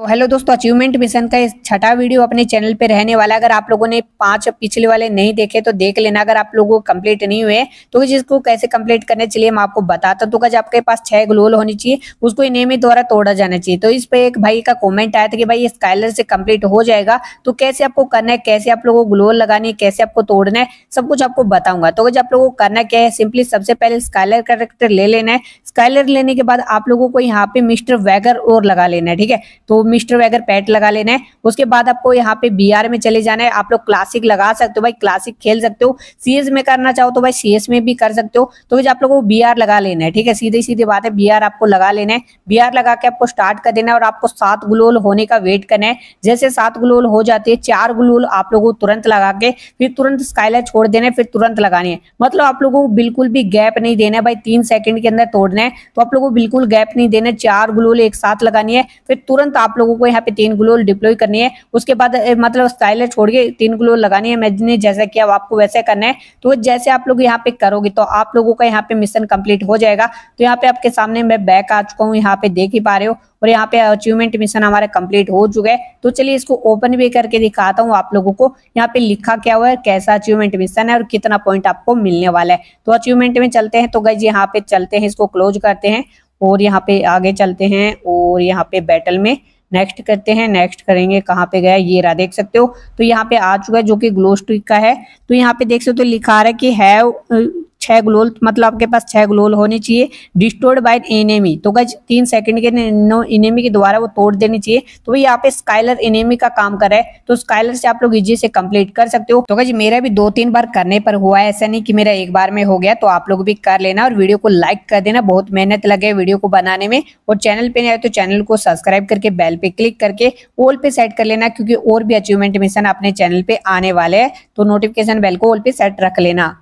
तो हेलो दोस्तों achievement mission का छठा वीडियो अपने चैनल पे रहने वाला अगर आप लोगों ने पांच पिछले वाले नहीं देखे तो देख लेना अगर आप लोगों को कम्प्लीट नहीं हुए तो जिसको कैसे कम्प्लीट करने चलिए मैं आपको बताता तो गज आपके पास छह ग्लोल होनी चाहिए उसको नियमित द्वारा तोड़ा जाना चाहिए तो इस पर एक भाई का कॉमेंट आया था कि भाई स्काइलर से कम्प्लीट हो जाएगा तो कैसे आपको करना है कैसे आप लोगों को ग्लोल लगानी है कैसे आपको तोड़ना है सब कुछ आपको बताऊंगा तो आप लोगों को करना क्या है सिंपली सबसे पहले स्काइलर करेक्टर ले लेना है स्काइलर लेने के बाद आप लोगों को यहाँ पे मिस्टर वैगर और लगा लेना है ठीक है तो मिस्टर वगैरह पैट लगा लेना है उसके बाद आपको यहाँ पे बी में चले जाना है आप लोग क्लासिक लगा सकते हो भाई क्लासिक खेल सकते हो सी में करना चाहो तो भाई सी में भी कर सकते हो तो आप लोग को बी लगा लेना है ठीक है सीधे सीधे बात है बी आपको लगा लेना है बी लगा के आपको स्टार्ट कर देना है और आपको सात ग्लोल होने का वेट करना है जैसे सात ग्लोल हो जाती है चार ग्लोल आप लोगों को तुरंत लगा के फिर तुरंत स्काईलाइट छोड़ देना है फिर तुरंत लगानी है मतलब आप लोगों को बिल्कुल भी गैप नहीं देना है भाई तीन सेकंड के अंदर तोड़ना है तो आप लोगों को बिल्कुल गैप नहीं देना है चार ग्लोल एक साथ लगानी है फिर तुरंत आप लोगों को यहाँ पे तीन ग्लोल डिप्लॉय करनी है उसके बाद मतलब स्टाइल छोड़ के तीन ग्लोल लगानी है मैंने जैसा किया आपको वैसे करना है तो जैसे आप लोग यहाँ पे करोगे तो आप लोगों का यहाँ पे मिशन कम्प्लीट हो जाएगा तो यहाँ पे आपके सामने मैं बैक आ चुका हूँ यहाँ पे देख ही पा रहे हो और यहाँ पे अचीवमेंट मिशन हमारा कंप्लीट हो चुका है तो चलिए इसको ओपन भी करके दिखाता हूँ आप लोगों को यहाँ पे लिखा क्या हुआ है कैसा अचीवमेंट मिशन है और कितना पॉइंट आपको मिलने वाला है तो अचीवमेंट में चलते हैं तो गई यहाँ पे चलते हैं इसको क्लोज करते हैं और यहाँ पे आगे चलते हैं और यहाँ पे बैटल में नेक्स्ट करते हैं नेक्स्ट करेंगे कहाँ पे गया ये रहा देख सकते हो तो यहाँ पे आ चुका है जो कि ग्लो स्टिक का है तो यहाँ पे देख सकते हो तो लिखा रहा है कि हैव छः ग्लोल मतलब आपके पास छः ग्लोल होने चाहिए डिस्टोर्ड बाय एनेमी तो गज तीन सेकंड के नो इनेमी के द्वारा वो तोड़ देनी चाहिए तो भाई यहाँ पे स्काइलर इनेमी का काम कर रहा है तो स्काइलर से आप लोग इजी से कंप्लीट कर सकते हो तो गज मेरा भी दो तीन बार करने पर हुआ है ऐसा नहीं कि मेरा एक बार में हो गया तो आप लोग भी कर लेना और वीडियो को लाइक कर देना बहुत मेहनत लगे वीडियो को बनाने में और चैनल पे नहीं आए तो चैनल को सब्सक्राइब करके बेल पे क्लिक करके ऑल पे सेट कर लेना क्योंकि और भी अचीवमेंट मिशन अपने चैनल पे आने वाले हैं तो नोटिफिकेशन बेल को ऑल पे सेट रख लेना